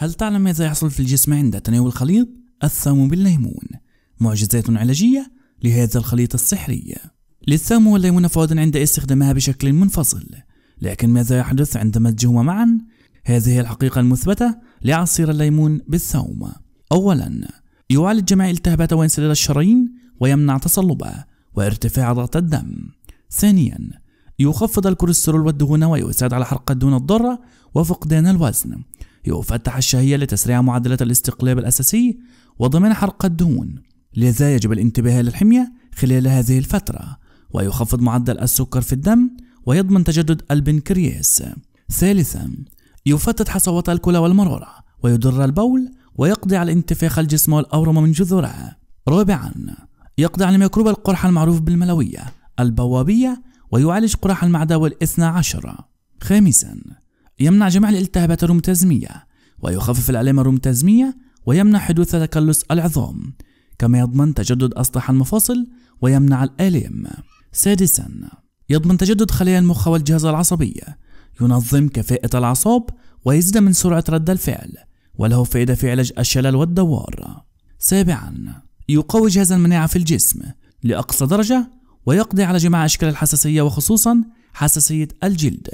هل تعلم ماذا يحصل في الجسم عند تناول خليط الثوم بالليمون؟ معجزات علاجية لهذا الخليط السحري للثوم والليمون فوائد عند استخدامها بشكل منفصل لكن ماذا يحدث عند مزجهما معا؟ هذه الحقيقة المثبتة لعصير الليمون بالثوم أولا يعالج جميع التهابات وانسداد الشرايين ويمنع تصلبه وارتفاع ضغط الدم ثانيا يخفض الكوليسترول والدهون ويساعد على حرق الدهون الضارة وفقدان الوزن يفتح الشهية لتسريع معدلات الاستقلاب الأساسي وضمان حرق الدهون لذا يجب الانتباه للحمية خلال هذه الفترة ويخفض معدل السكر في الدم ويضمن تجدد البنكرياس ثالثا يفتت حصوات الكلى والمرارة ويدر البول ويقضي على انتفاخ الجسم والأورم من جذورها رابعا يقضي على ميكروب القرحة المعروف بالملوية البوابية ويعالج قرح المعدة والإثنى عشر خامسا يمنع جميع الالتهابات الروماتيزمية ويخفف الآلام الروماتيزمية ويمنع حدوث تكلس العظام كما يضمن تجدد أسطح المفاصل ويمنع الآلام سادسا يضمن تجدد خلايا المخ والجهاز العصبي ينظم كفاءة الأعصاب ويزيد من سرعة رد الفعل وله فائدة في علاج الشلل والدوار سابعا يقوي جهاز المناعة في الجسم لأقصى درجة ويقضي على جميع أشكال الحساسية وخصوصا حساسية الجلد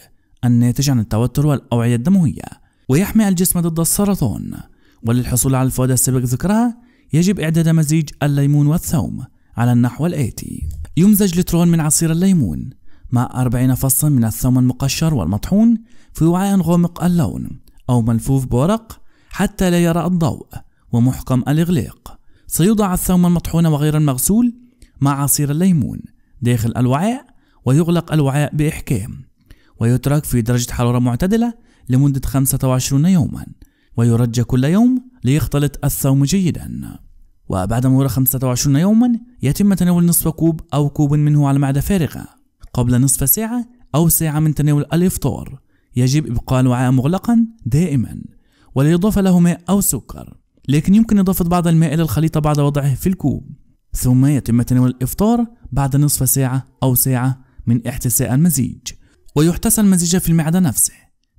الناتج عن التوتر والأوعية الدموية ويحمي الجسم ضد السرطان وللحصول على الفوائد السابق ذكرها يجب إعداد مزيج الليمون والثوم على النحو الآتي يمزج لترون من عصير الليمون مع 40 فصا من الثوم المقشر والمطحون في وعاء غامق اللون أو ملفوف بورق حتى لا يرى الضوء ومحكم الإغلاق سيوضع الثوم المطحون وغير المغسول مع عصير الليمون داخل الوعاء ويغلق الوعاء بإحكام ويترك في درجة حرارة معتدلة لمدة 25 يوما ويرج كل يوم ليختلط الثوم جيدا وبعد مرور 25 يوما يتم تناول نصف كوب أو كوب منه على معدة فارغة قبل نصف ساعة أو ساعة من تناول الإفطار يجب إبقاء الوعاء مغلقا دائما والإضافة له ماء أو سكر لكن يمكن إضافة بعض الماء إلى الخليط بعد وضعه في الكوب ثم يتم تناول الإفطار بعد نصف ساعة أو ساعة من احتساء المزيج ويحتسى المزيج في المعدة نفسه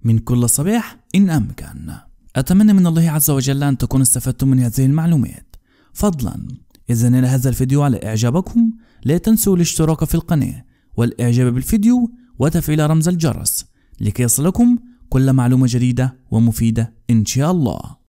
من كل صباح إن أمكن أتمنى من الله عز وجل أن تكون استفدتم من هذه المعلومات فضلا إذا نال هذا الفيديو على إعجابكم لا تنسوا الاشتراك في القناة والإعجاب بالفيديو وتفعيل رمز الجرس لكي يصلكم كل معلومة جديدة ومفيدة إن شاء الله